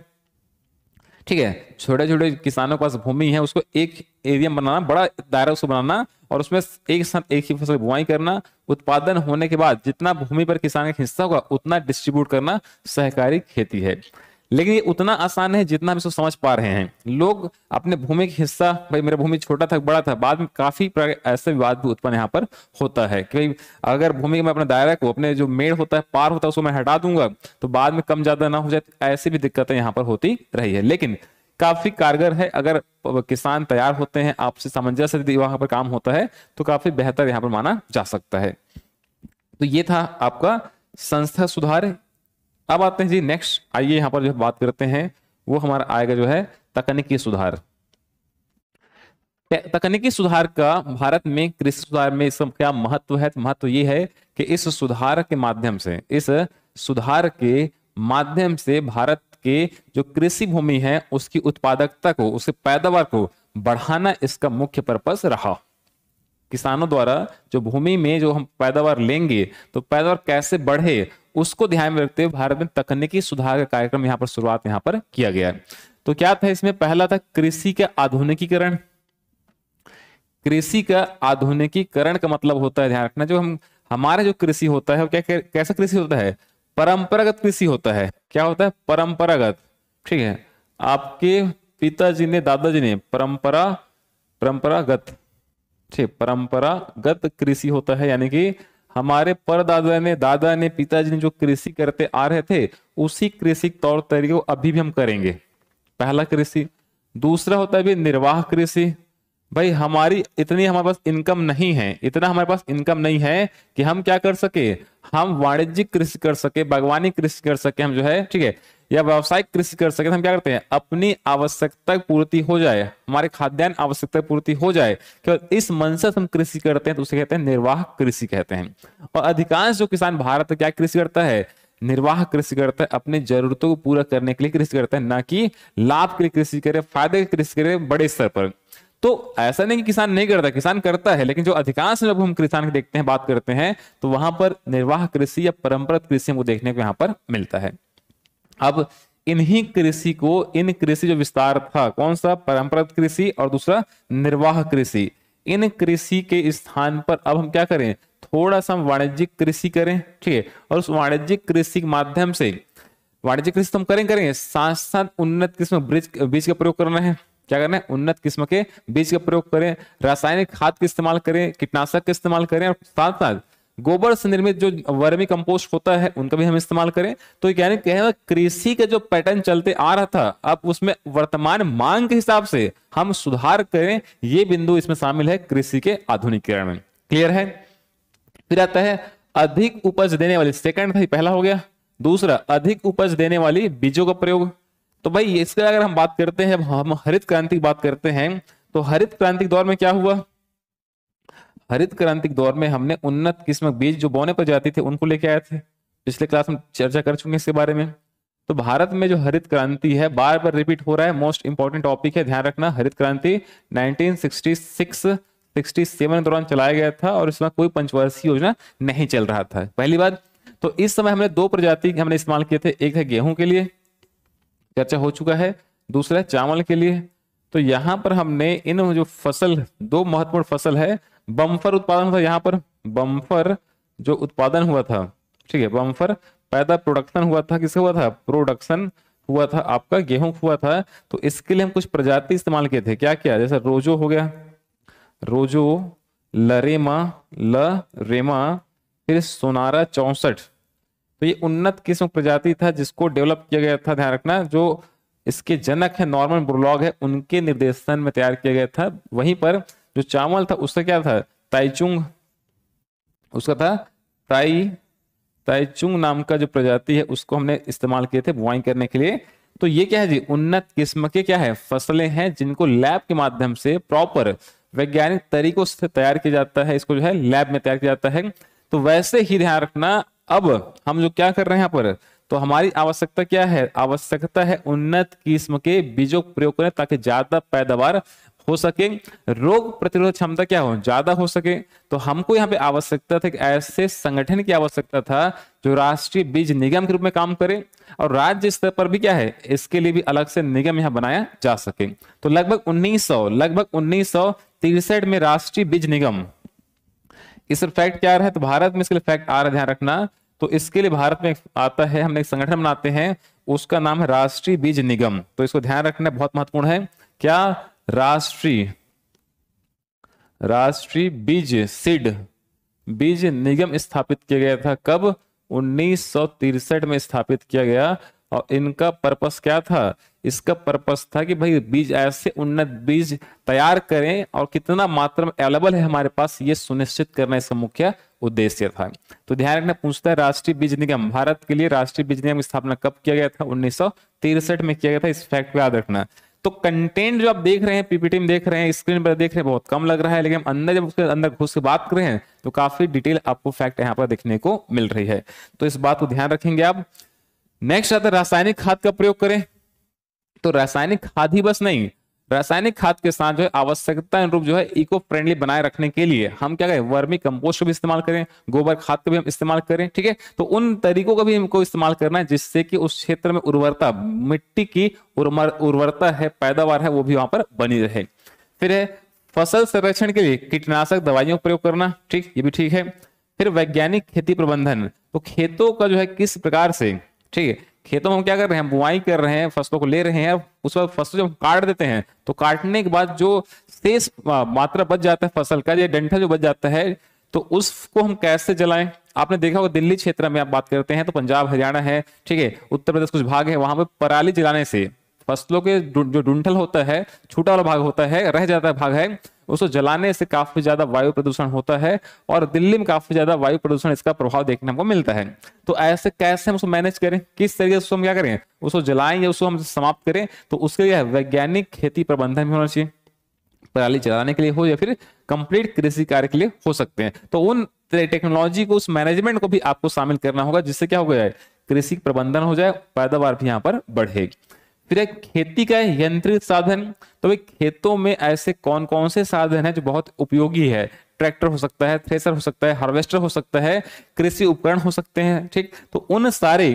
ठीक है छोटे छोटे किसानों के पास भूमि है उसको एक एरिया बनाना बड़ा दायरा उसको बनाना और उसमें एक साथ एक ही फसल बुआई करना उत्पादन होने के बाद जितना भूमि पर किसान का हिस्सा होगा उतना डिस्ट्रीब्यूट करना सहकारी खेती है लेकिन ये उतना आसान है जितना हम इसको समझ पा रहे हैं लोग अपने भूमि का हिस्सा भाई मेरा भूमि छोटा था बड़ा था बाद में काफी ऐसे विवाद भी उत्पन्न यहाँ पर होता है कि भाई अगर भूमि में अपने दायरा को अपने जो मेड़ होता है पार होता है उसको मैं हटा दूंगा तो बाद में कम ज्यादा ना हो जाए तो ऐसी भी दिक्कतें यहाँ पर होती रही है लेकिन काफी कारगर है अगर किसान तैयार होते हैं आपसे सामंजस्य यदि वहां पर काम होता है तो काफी बेहतर यहाँ पर माना जा सकता है तो ये था आपका संस्था सुधार अब आते हैं जी नेक्स्ट आइए यहाँ पर जो बात करते हैं वो हमारा आएगा जो है तकनीकी सुधार तकनीकी सुधार का भारत में कृषि सुधार में इसका क्या महत्व है तो महत्व ये है कि इस सुधार के माध्यम से इस सुधार के माध्यम से भारत के जो कृषि भूमि है उसकी उत्पादकता को उसके पैदावार को बढ़ाना इसका मुख्य पर्पज रहा किसानों द्वारा जो भूमि में जो हम पैदावार लेंगे तो पैदावार कैसे बढ़े उसको ध्यान में रखते हुए भारत में तकनीकी सुधार का कार्यक्रम यहाँ पर शुरुआत यहाँ पर किया गया है तो क्या था इसमें पहला था कृषि का आधुनिकीकरण कृषि का आधुनिकीकरण का मतलब होता है ध्यान रखना जो हम हमारे जो कृषि होता है वो क्या कैसा कृषि होता है परंपरागत कृषि होता है क्या होता है परंपरागत ठीक है आपके पिताजी ने दादाजी ने परंपरा परंपरागत ठीक परंपरागत कृषि होता है यानी कि हमारे परदादा ने दादा ने पिताजी ने जो कृषि करते आ रहे थे उसी कृषि तौर तरीके को अभी भी हम करेंगे पहला कृषि दूसरा होता है भी निर्वाह कृषि भाई हमारी इतनी हमारे पास इनकम नहीं है इतना हमारे पास इनकम नहीं है कि हम क्या कर सके हम वाणिज्यिक कृषि कर सके बागवानी कृषि कर सके हम जो है ठीक है या व्यावसायिक कृषि कर सके तो हम क्या करते हैं अपनी आवश्यकता पूर्ति हो जाए हमारे खाद्यान्न आवश्यकता पूर्ति हो जाए केवल इस मन से हम कृषि करते हैं तो उसे कहते हैं निर्वाह कृषि कहते हैं और अधिकांश जो किसान भारत क्या कृषि करता है निर्वाह कृषि करता है अपनी जरूरतों को पूरा करने के लिए कृषि करता है ना कि लाभ के लिए कृषि करे फायदे की कृषि करे बड़े स्तर पर तो ऐसा नहीं कि किसान नहीं करता किसान करता है लेकिन जो अधिकांश लोग हम किसान की देखते हैं बात करते हैं तो वहां पर निर्वाह कृषि या परंपरागत कृषि हमको देखने को यहाँ पर मिलता है अब इन्हीं कृषि को इन कृषि जो विस्तार था कौन सा परंपरागत कृषि और दूसरा निर्वाह कृषि इन कृषि के स्थान पर अब हम क्या करें थोड़ा सा वाणिज्यिक कृषि करें ठीक है और उस वाणिज्यिक कृषि के माध्यम से वाणिज्यिक कृषि तो हम करें करेंगे साथ साथ उन्नत किस्म बीज बीज का प्रयोग करना है क्या करना है उन्नत किस्म के बीज का प्रयोग करें रासायनिक खाद का इस्तेमाल करें कीटनाशक का इस्तेमाल करें और साथ साथ गोबर से निर्मित जो वर्मी कंपोस्ट होता है उनका भी हम इस्तेमाल करें तो यानी कहना कृषि का जो पैटर्न चलते आ रहा था अब उसमें वर्तमान मांग के हिसाब से हम सुधार करें ये बिंदु इसमें शामिल है कृषि के आधुनिकीकरण में क्लियर है फिर आता है अधिक उपज देने वाली सेकंड था पहला हो गया दूसरा अधिक उपज देने वाली बीजों का प्रयोग तो भाई इसके अगर हम बात करते हैं हम हरित क्रांति की बात करते हैं तो हरित क्रांति के दौर में क्या हुआ हरित क्रांति के दौर में हमने उन्नत किस्म बीज जो बोने पर जाती थे उनको लेके आए थे पिछले क्लास में चर्चा कर चुके हैं इसके बारे में तो भारत में जो हरित क्रांति है बार बार रिपीट हो रहा है मोस्ट इंपॉर्टेंट टॉपिक है ध्यान रखना हरित क्रांति 1966 67 के दौरान चलाया गया था और इसमें कोई पंचवर्षीय योजना नहीं चल रहा था पहली बात तो इस समय हमने दो प्रजाति हमने इस्तेमाल किए थे एक है गेहूं के लिए चर्चा हो चुका है दूसरा है चावल के लिए तो यहां पर हमने इन जो फसल दो महत्वपूर्ण फसल है बम्फर उत्पादन था यहाँ पर बम्फर जो उत्पादन हुआ था ठीक है बम्फर पैदा प्रोडक्शन हुआ था किसका हुआ था प्रोडक्शन हुआ था आपका गेहूं हुआ था तो इसके लिए हम कुछ प्रजाति इस्तेमाल किए थे क्या क्या जैसे रोजो हो गया रोजो लरेमा ल रेमा फिर सोनारा चौसठ तो ये उन्नत किस्म प्रजाति था जिसको डेवलप किया गया था ध्यान रखना जो इसके जनक है नॉर्मल बुरलॉग है उनके निर्देशन में तैयार किया गया था वहीं पर जो चावल था उसका क्या था ताइचुंग उसका था ताई ताइचुंग नाम का जो प्रजाति है उसको हमने इस्तेमाल किए थे बुआई करने के लिए तो ये क्या है जी उन्नत किस्म के क्या है फसलें हैं जिनको लैब के माध्यम से प्रॉपर वैज्ञानिक तरीकों से तैयार किया जाता है इसको जो है लैब में तैयार किया जाता है तो वैसे ही ध्यान रखना अब हम जो क्या कर रहे हैं यहाँ पर तो हमारी आवश्यकता क्या है आवश्यकता है उन्नत किस्म के बीजों प्रयोग करें ताकि ज्यादा पैदावार हो सके रोग प्रतिरोध क्षमता क्या हो ज्यादा हो सके तो हमको यहाँ पे आवश्यकता था ऐसे संगठन की आवश्यकता था जो राष्ट्रीय बीज निगम के रूप में काम करे और राज्य स्तर पर भी क्या है इसके लिए भी अलग से निगम यहाँ बनाया जा सके तो लगभग उन्नीस लगभग उन्नीस में राष्ट्रीय बीज निगम इस फैक्ट क्या है तो भारत में इसके लिए फैक्ट आ रहा ध्यान रखना तो इसके लिए भारत में आता है हमने एक संगठन बनाते हैं उसका नाम है राष्ट्रीय बीज निगम तो इसको ध्यान रखना बहुत महत्वपूर्ण है क्या राष्ट्रीय राष्ट्रीय बीज सिड बीज निगम स्थापित किया गया था कब उन्नीस में स्थापित किया गया और इनका पर्पस क्या था इसका पर्पस था कि भाई बीज ऐसे उन्नत बीज तैयार करें और कितना मात्रा में अवेलेबल है हमारे पास ये सुनिश्चित करना इसका मुख्य उद्देश्य था तो ध्यान रखना पूछता है राष्ट्रीय बीज निगम भारत के लिए राष्ट्रीय बीज निगम स्थापना कब किया गया था उन्नीस में किया गया था इस फैक्ट को याद रखना तो कंटेंट जो आप देख रहे हैं पीपीटी में देख रहे हैं स्क्रीन पर देख रहे हैं बहुत कम लग रहा है लेकिन अंदर जब उसके अंदर घुस के बात कर रहे हैं तो काफी डिटेल आपको फैक्ट यहाँ पर देखने को मिल रही है तो इस बात को ध्यान रखेंगे आप नेक्स्ट आता है रासायनिक खाद का प्रयोग करें तो रासायनिक खाद ही बस नहीं रासायनिक खाद के साथ जो है आवश्यकता अनुरूप जो है इको फ्रेंडली बनाए रखने के लिए हम क्या करें वर्मी कंपोस्ट भी इस्तेमाल करें गोबर खाद का भी हम इस्तेमाल करें ठीक है तो उन तरीकों का भी हमको इस्तेमाल करना है जिससे कि उस क्षेत्र में उर्वरता मिट्टी की उर्वरता है पैदावार है वो भी वहां पर बनी रहे फिर है फसल संरक्षण के लिए कीटनाशक दवाइयों का प्रयोग करना ठीक ये भी ठीक है फिर वैज्ञानिक खेती प्रबंधन तो खेतों का जो है किस प्रकार से ठीक है खेतों में हम क्या कर रहे हैं बुआई कर रहे हैं फसलों को ले रहे हैं उस बाद फसल जब काट देते हैं तो काटने के बाद जो शेष मात्रा बच जाता है फसल का या डंठा जो बच जाता है तो उसको हम कैसे जलाएं आपने देखा होगा दिल्ली क्षेत्र में आप बात करते हैं तो पंजाब हरियाणा है ठीक है उत्तर प्रदेश कुछ भाग है वहां पर पराली जलाने से फसलों के जो डुंठल होता है छोटा वाला भाग होता है रह जाता है भाग है उसको जलाने से काफी ज्यादा वायु प्रदूषण होता है और दिल्ली में काफी ज्यादा वायु प्रदूषण इसका प्रभाव देखने को मिलता है तो ऐसे कैसे हम उसको मैनेज करें किस तरीके से उसको हम क्या करें उसको जलाएं या उसको हम समाप्त करें तो उसके लिए वैज्ञानिक खेती प्रबंधन भी होना चाहिए पराली जलाने के लिए हो या फिर कंप्लीट कृषि कार्य के लिए हो सकते हैं तो उन टेक्नोलॉजी को उस मैनेजमेंट को भी आपको शामिल करना होगा जिससे क्या हो है कृषि प्रबंधन हो जाए पैदावार भी यहाँ पर बढ़ेगी फिर एक खेती का यंत्रित साधन तो भाई खेतों में ऐसे कौन कौन से साधन है जो बहुत उपयोगी है ट्रैक्टर हो सकता है थ्रेसर हो सकता है हार्वेस्टर हो सकता है कृषि उपकरण हो सकते हैं ठीक तो उन सारे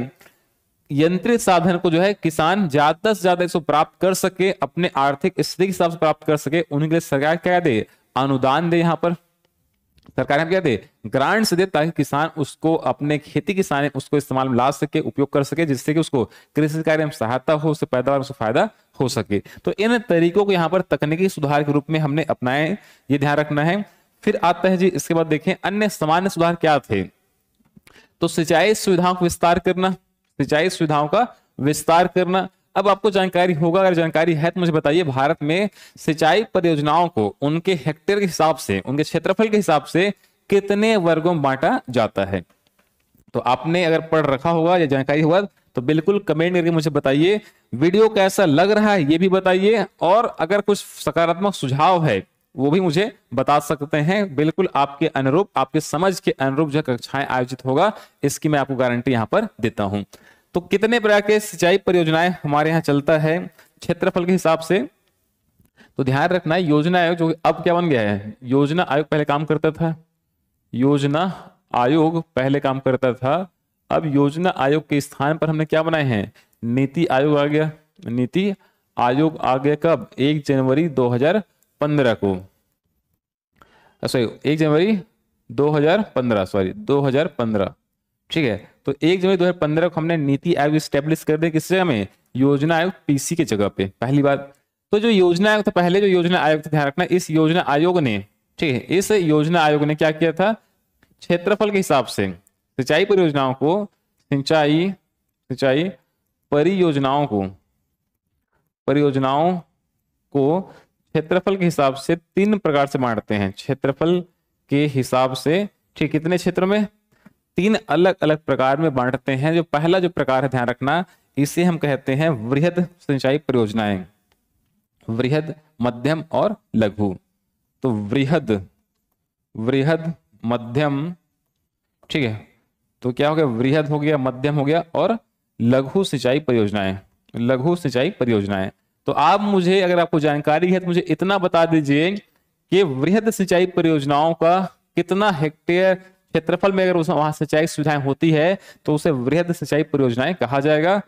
यंत्रित साधन को जो है किसान ज्यादा से ज्यादा इसको प्राप्त कर सके अपने आर्थिक स्थिति के हिसाब से प्राप्त कर सके उनके लिए सरकार क्या दे अनुदान दे यहाँ पर सरकार ने क्या दे ग्रांट्स दे ताकि किसान उसको अपने खेती किसान उसको इस्तेमाल में ला सके उपयोग कर सके जिससे कि उसको कृषि कार्य में सहायता हो उससे पैदावार उसको फायदा हो सके तो इन तरीकों को यहाँ पर तकनीकी सुधार के रूप में हमने अपनाए ये ध्यान रखना है फिर आता है जी इसके बाद देखें अन्य सामान्य सुधार क्या थे तो सिंचाई सुविधाओं का विस्तार करना सिंचाई सुविधाओं का विस्तार करना अब आपको जानकारी होगा अगर जानकारी है तो मुझे बताइए भारत में सिंचाई परियोजनाओं को उनके हेक्टेयर के हिसाब से उनके क्षेत्रफल के हिसाब से कितने वर्गों में बांटा जाता है तो आपने अगर पढ़ रखा होगा या जानकारी होगा तो बिल्कुल कमेंट करके मुझे बताइए वीडियो कैसा लग रहा है ये भी बताइए और अगर कुछ सकारात्मक सुझाव है वो भी मुझे बता सकते हैं बिल्कुल आपके अनुरूप आपके समझ के अनुरूप जो कक्षाएं आयोजित होगा इसकी मैं आपको गारंटी यहाँ पर देता हूँ तो कितने प्रकार के सिंचाई परियोजनाएं हमारे यहाँ चलता है क्षेत्रफल के हिसाब से तो ध्यान रखना है योजना आयोग जो अब क्या बन गया है योजना आयोग पहले काम करता था योजना आयोग पहले काम करता था अब योजना आयोग के स्थान पर हमने क्या बनाए हैं नीति आयोग आ गया नीति आयोग आ गया कब एक जनवरी 2015 को सॉरी एक जनवरी 2015 सॉरी 2015 ठीक है तो एक जनवरी दो हजार को हमने नीति आयोग स्टेब्लिश कर दिया किस जगह में योजना आयोग पीसी के जगह पे पहली बात तो जो योजना आयोग था पहले जो योजना आयोग था ध्यान रखना इस योजना आयोग ने ठीक है इस योजना आयोग ने क्या किया था क्षेत्रफल के हिसाब से सिंचाई परियोजनाओं को सिंचाई सिंचाई परियोजनाओं को परियोजनाओं को क्षेत्रफल के हिसाब से तीन प्रकार से बांटते हैं क्षेत्रफल के हिसाब से ठीक कितने क्षेत्र में तीन अलग अलग प्रकार में बांटते हैं जो पहला जो प्रकार है ध्यान रखना इसे हम कहते हैं वृहद सिंचाई परियोजनाएं वृहद मध्यम और लघु तो वृहद वृहद मध्यम ठीक है तो क्या हो गया वृहद हो गया मध्यम हो गया और लघु सिंचाई परियोजनाएं लघु सिंचाई परियोजनाएं तो आप मुझे अगर आपको जानकारी है तो मुझे इतना बता दीजिए कि वृहद सिंचाई परियोजनाओं का कितना हेक्टेयर क्षेत्रफल में अगर वहां सिंचाई सुविधाएं होती है तो उसे वृहद सिंचाई परियोजनाएं कहा जाएगा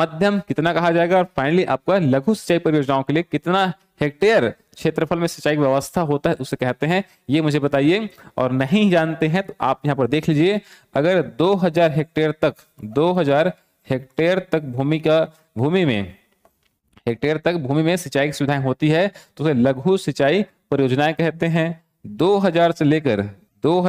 मध्यम कितना कहा जाएगा और फाइनली आपका लघु सिंचाई परियोजनाओं के लिए कितना हेक्टेयर क्षेत्रफल में सिंचाई की व्यवस्था होता है उसे कहते हैं ये मुझे बताइए और नहीं जानते हैं तो आप यहाँ पर देख लीजिए अगर 2000 हेक्टेयर तक 2000 हेक्टेयर तक भूमि का भूमि में हेक्टेयर तक भूमि में सिंचाई की सुविधाएं होती है तो उसे लघु सिंचाई परियोजनाएं कहते हैं दो से लेकर दो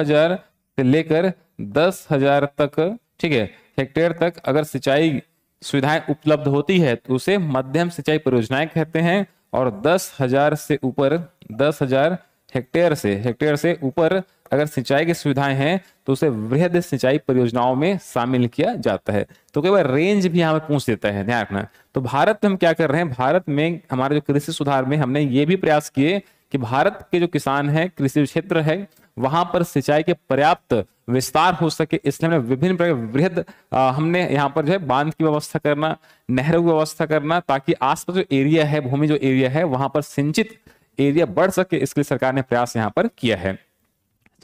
से लेकर दस हजार तक ठीक है हेक्टेयर तक अगर सिंचाई सुविधाएं उपलब्ध होती है तो उसे मध्यम सिंचाई परियोजनाएं कहते हैं और दस हजार से ऊपर दस हजार हेक्टेयर से हेक्टेयर से ऊपर अगर सिंचाई की सुविधाएं हैं तो उसे वृहद सिंचाई परियोजनाओं में शामिल किया जाता है तो कई बार रेंज भी यहाँ पर पूछ देता है ध्यान रखना तो भारत में हम क्या कर रहे हैं भारत में हमारे जो कृषि सुधार में हमने ये भी प्रयास किए कि भारत के जो किसान है कृषि क्षेत्र है वहां पर सिंचाई के पर्याप्त विस्तार हो सके इसलिए हमने विभिन्न प्रकार वृहद हमने यहाँ पर जो है बांध की व्यवस्था करना नहरों की व्यवस्था करना ताकि आसपास जो एरिया है भूमि जो एरिया है वहां पर सिंचित एरिया बढ़ सके इसके लिए सरकार ने प्रयास यहाँ पर किया है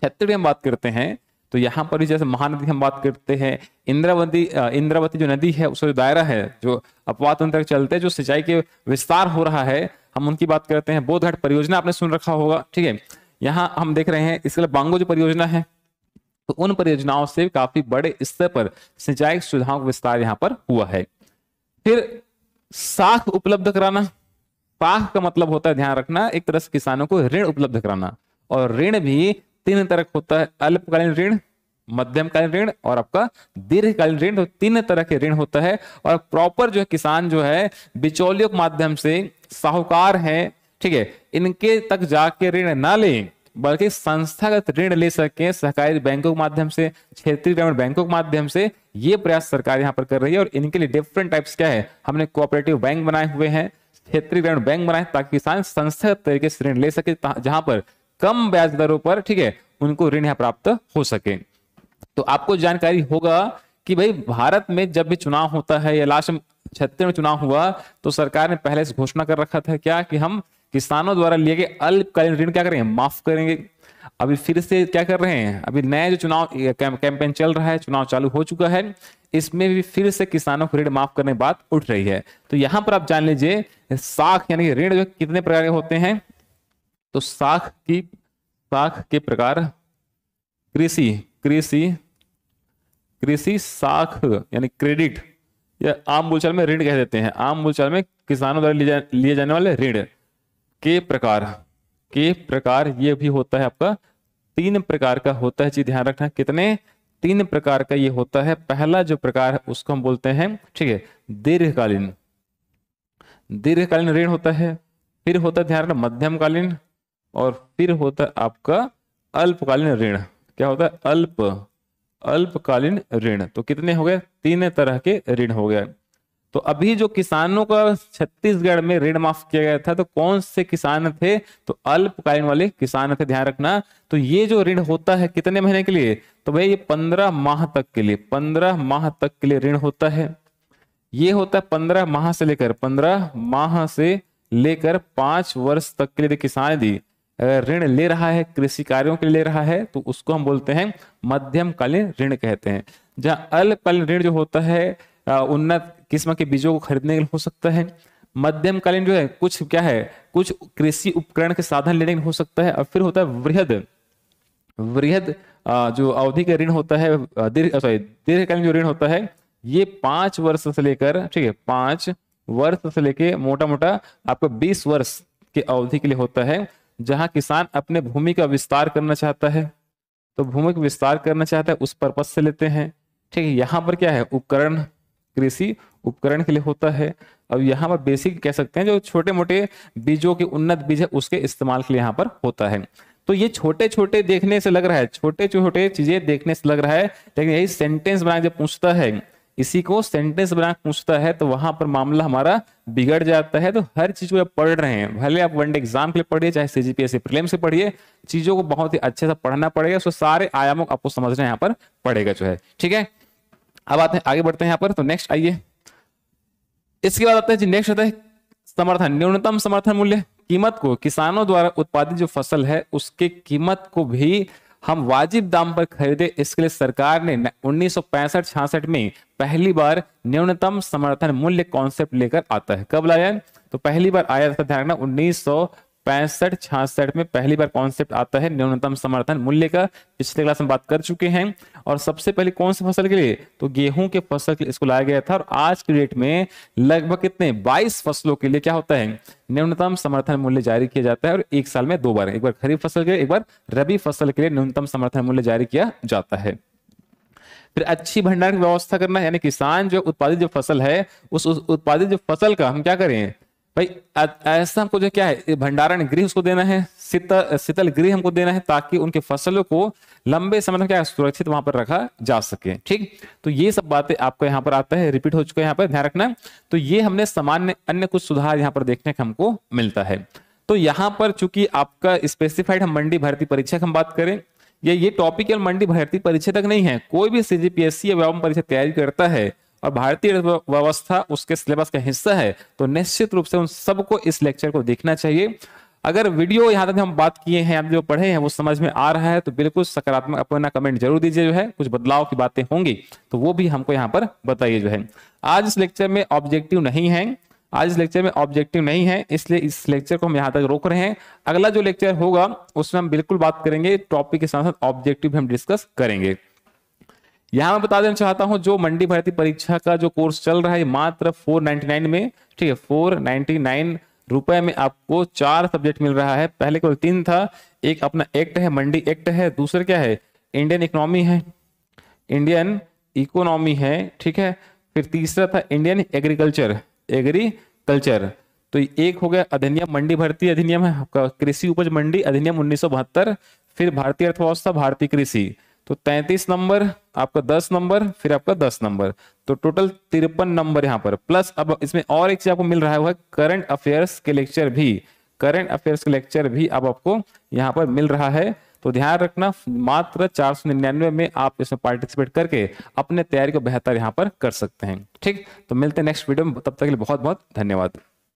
छत्तीसगढ़ हम बात करते हैं तो यहाँ पर भी जैसे महानदी हम बात करते हैं इंद्रावती इंद्रावती जो नदी है उसका जो दायरा है जो अपवाद तंत्र चलते जो सिंचाई के विस्तार हो रहा है हम उनकी बात करते हैं बोधघाट परियोजना आपने सुन रखा होगा ठीक है यहाँ हम देख रहे हैं इसके लिए बांगो जो परियोजना है तो उन परियोजनाओं से काफी बड़े स्तर पर सिंचाई सुविधाओं का विस्तार यहाँ पर हुआ है फिर साख उपलब्ध कराना साख का मतलब होता है ध्यान रखना एक तरह से किसानों को ऋण उपलब्ध कराना और ऋण भी तीन तरह का होता है अल्पकालीन ऋण मध्यमकालीन ऋण और आपका दीर्घकालीन ऋण तो तीन तरह के ऋण होता है और प्रॉपर जो है किसान जो है बिचौलियों के माध्यम से साहूकार है ठीक है इनके तक जाके ऋण ना लें बल्कि संस्थागत ऋण ले सके सहकारी बैंकों के माध्यम से क्षेत्रीय ग्रामीण बैंकों के माध्यम से ये प्रयास सरकार यहाँ पर कर रही है और इनके लिए डिफरेंट टाइप्स क्या है हमने कोऑपरेटिव बैंक बनाए हुए हैं क्षेत्रीय ग्रामीण बैंक बनाए ताकि किसान संस्थागत तरीके से ऋण ले सके जहां पर कम ब्याज दरों पर ठीक है उनको ऋण यहाँ प्राप्त हो सके तो आपको जानकारी होगा कि भाई भारत में जब भी चुनाव होता है या लास्ट छत्तीस में चुनाव हुआ तो सरकार ने पहले से घोषणा कर रखा था क्या कि हम किसानों द्वारा लिए गए अल्पकालीन ऋण क्या करेंगे माफ करेंगे अभी फिर से क्या कर रहे हैं अभी नया जो चुनाव कैंपेन चल रहा है चुनाव चालू हो चुका है इसमें भी फिर से किसानों को ऋण माफ करने की बात उठ रही है तो यहां पर आप जान लीजिए साख यानी कि ऋण कितने प्रकार के होते हैं तो साख की साख के प्रकार कृषि कृषि कृषि साख यानी क्रेडिट या आम बोलचाल में ऋण कह देते हैं आम बोलचाल में किसानों द्वारा लिए जाने वाले ऋण के प्रकार के प्रकार ये भी होता है आपका तीन प्रकार का होता है जी ध्यान रखना कितने तीन प्रकार का ये होता है पहला जो प्रकार है उसको हम बोलते हैं ठीक है दीर्घकालीन दीर्घकालीन ऋण होता है फिर होता है ध्यान रखना मध्यमकालीन और फिर होता है आपका अल्पकालीन ऋण क्या होता है अल्प अल्पकालीन ऋण तो कितने हो गए तीन तरह के ऋण हो गए तो अभी जो किसानों का छत्तीसगढ़ में ऋण माफ किया गया था तो कौन से किसान थे तो अल्पकालीन वाले किसान थे ध्यान रखना तो ये जो ऋण होता है कितने महीने के लिए तो भाई ये पंद्रह माह तक के लिए पंद्रह माह तक के लिए ऋण होता है ये होता है पंद्रह माह से लेकर पंद्रह माह से लेकर पांच वर्ष तक के लिए किसान दी ऋण ले रहा है कृषि कार्यों के लिए ले रहा है तो उसको हम बोलते हैं मध्यम कालीन ऋण कहते हैं जहां अल्पकालीन ऋण जो होता है उन्नत किस्म के बीजों को खरीदने के लिए हो सकता है मध्यमकालीन जो है कुछ क्या है कुछ कृषि उपकरण के साधन लेने के लिए हो सकता है और फिर होता है वृहद वृहद जो अवधि का ऋण होता है दीर्घ सॉरी दीर्घकालीन जो ऋण होता है ये पांच वर्ष से लेकर ठीक है पांच वर्ष से लेकर मोटा मोटा आपको बीस वर्ष के अवधि के लिए होता है जहां किसान अपने भूमि का विस्तार करना चाहता है तो भूमि का विस्तार करना चाहता है उस पर्पज से लेते हैं ठीक है यहाँ पर क्या है उपकरण कृषि उपकरण के लिए होता है अब यहाँ पर बेसिक कह सकते हैं जो छोटे मोटे बीजों के उन्नत बीज है उसके इस्तेमाल के लिए यहाँ पर होता है तो ये छोटे छोटे देखने से लग रहा है छोटे छोटे चीजें देखने से लग रहा है लेकिन यही सेंटेंस बना जब पूछता है इसी को सेंटेंस बना पूछता है तो वहां पर मामला हमारा बिगड़ जाता है तो हर चीज को आप पढ़ रहे हैं भले आप वनडे एग्जाम के लिए पढ़िए चाहे सीजीपीएससी प्रीलिम्स से पढ़िए चीजों को बहुत ही अच्छे से पढ़ना पड़ेगा उसको सारे आयामों को आपको समझना यहाँ पर पड़ेगा जो है ठीक है अब आते हैं आगे बढ़ते हैं यहां पर तो नेक्स्ट आइए इसके बाद आते हैं जी नेक्स्ट होता है समर्थन न्यूनतम समर्थन मूल्य कीमत को किसानों द्वारा उत्पादित जो फसल है उसके कीमत को भी हम वाजिब दाम पर खरीदे इसके लिए सरकार ने उन्नीस सौ में पहली बार न्यूनतम समर्थन मूल्य कॉन्सेप्ट लेकर आता है कब लाया तो पहली बार आया था ध्यान उन्नीस सौ पैंसठ छियासठ में पहली बार कॉन्सेप्ट आता है न्यूनतम समर्थन मूल्य का पिछले क्लास में बात कर चुके हैं और सबसे पहले कौन से फसल के लिए तो गेहूं के फसल के लिए इसको लाया गया था और आज के डेट में लगभग कितने 22 फसलों के लिए क्या होता है न्यूनतम समर्थन मूल्य जारी किया जाता है और एक साल में दो बार एक बार खरीफ फसल के लिए एक बार रबी फसल के लिए न्यूनतम समर्थन मूल्य जारी किया जाता है फिर अच्छी भंडारण व्यवस्था करना यानी किसान जो उत्पादित जो फसल है उस उत्पादित जो फसल का हम क्या करें भाई ऐसा हमको जो क्या है भंडारण गृह उसको देना है शीतल शीतल गृह हमको देना है ताकि उनके फसलों को लंबे समय तक क्या सुरक्षित वहां पर रखा जा सके ठीक तो ये सब बातें आपको यहाँ पर आता है रिपीट हो चुका है यहाँ पर ध्यान रखना तो ये हमने सामान्य अन्य कुछ सुधार यहाँ पर देखने का हमको मिलता है तो यहाँ पर चूंकि आपका स्पेसिफाइड हम मंडी भर्ती परीक्षा हम बात करें या ये टॉपिक मंडी भर्ती परीक्षा तक नहीं है कोई भी सीजीपीएससी व्यापम परीक्षा तैयारी करता है और भारतीय व्यवस्था उसके सिलेबस का हिस्सा है तो निश्चित रूप से उन सबको इस लेक्चर को देखना चाहिए अगर वीडियो यहाँ तक हम बात किए हैं जो पढ़े हैं वो समझ में आ रहा है तो बिल्कुल सकारात्मक अपना कमेंट जरूर दीजिए जो है कुछ बदलाव की बातें होंगी तो वो भी हमको यहाँ पर बताइए जो है आज इस लेक्चर में ऑब्जेक्टिव नहीं है आज इस लेक्चर में ऑब्जेक्टिव नहीं है इसलिए इस लेक्चर को हम यहाँ तक रोक रहे हैं अगला जो लेक्चर होगा उसमें हम बिल्कुल बात करेंगे टॉपिक के साथ साथ ऑब्जेक्टिव हम डिस्कस करेंगे यहां मैं बता देना चाहता हूं जो मंडी भर्ती परीक्षा का जो कोर्स चल रहा है मात्र 499 में ठीक है 499 रुपए में आपको चार सब्जेक्ट मिल रहा है पहले केवल तीन था एक अपना एक्ट है मंडी एक्ट है दूसरा क्या है इंडियन इकोनॉमी है इंडियन इकोनॉमी है ठीक है फिर तीसरा था इंडियन एग्रीकल्चर एग्रीकल्चर तो एक हो गया अधिनियम मंडी भर्ती अधिनियम है आपका कृषि उपज मंडी अधिनियम उन्नीस फिर भारतीय अर्थव्यवस्था भारतीय कृषि तो 33 नंबर आपका 10 नंबर फिर आपका 10 नंबर तो टोटल तिरपन नंबर यहाँ पर प्लस अब इसमें और एक चीज आपको मिल रहा है करंट अफेयर्स के लेक्चर भी करंट अफेयर्स के लेक्चर भी अब आपको यहाँ पर मिल रहा है तो ध्यान रखना मात्र चार सौ निन्यानवे में आप इसमें पार्टिसिपेट करके अपने तैयारी को बेहतर यहाँ पर कर सकते हैं ठीक तो मिलते हैं नेक्स्ट वीडियो में तब तक के लिए बहुत बहुत धन्यवाद